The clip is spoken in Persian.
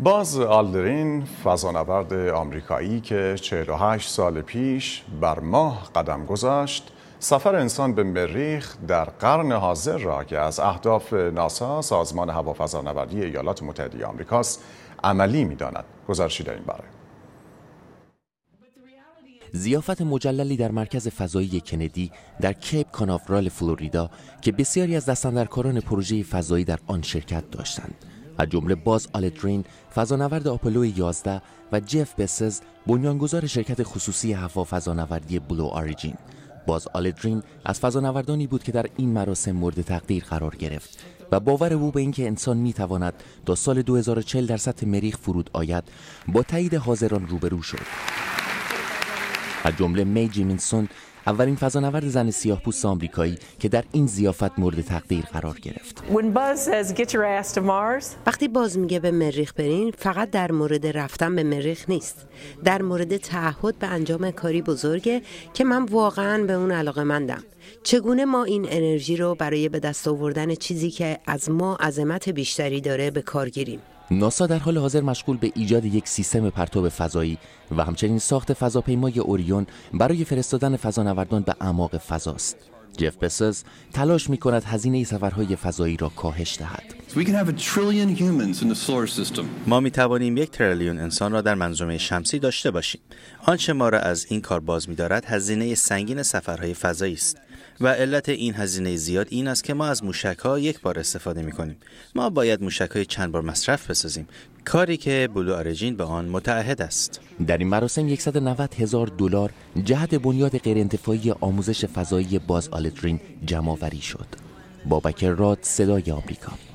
باز آلدرین فضانورد آمریکایی که 48 سال پیش بر ماه قدم گذاشت سفر انسان به مریخ در قرن حاضر را که از اهداف ناسا سازمان هوافضانوردی ایالات متحده آمریکاست عملی میداند گزارشی در این باره زیافت مجللی در مرکز فضایی کندی در کیپ کانافرال فلوریدا که بسیاری از دستاندرکاران پروژه فضایی در آن شرکت داشتند از جمله باز آلدرین، فضانورد آپولو 11 و جف بسز بنیانگذار شرکت خصوصی فضانوردی بلو آریجین باز آلدرین از فضانوردانی بود که در این مراسم مورد تقدیر قرار گرفت و باور او به اینکه انسان می تواند تا سال 2040 در سطح مریخ فرود آید با تایید حاضران روبرو شد. از جمله می جیمینسون اولین فضانورد زن پوست آمریکایی که در این زیافت مورد تقدیر قرار گرفت. وقتی باز میگه به مریخ برین فقط در مورد رفتن به مریخ نیست. در مورد تعهد به انجام کاری بزرگه که من واقعا به اون علاقه مندم. چگونه ما این انرژی رو برای به دست آوردن چیزی که از ما عظمت بیشتری داره به کار گیریم؟ ناسا در حال حاضر مشغول به ایجاد یک سیستم پرتاب فضایی و همچنین ساخت فضاپیمای اوریون برای فرستادن فضانوردان به اعماق فضاست. جف بسز تلاش می کند هزینه سفرهای فضایی را کاهش دهد. ما می توانیم یک تریلیون انسان را در منظومه شمسی داشته باشیم. آنچه ما را از این کار باز می دارد هزینه سنگین سفرهای فضایی است. و علت این هزینه زیاد این است که ما از موشک ها یک بار استفاده می کنیم. ما باید موشک های چند بار مصرف بسازیم. کاری که بلو آرژین به آن متعهد است. در این مراسم 190 هزار دلار جهت بنیاد غیرانتفاعی آموزش فضایی باز آلترین جمعآوری شد. بابک راد صدای آمریکا.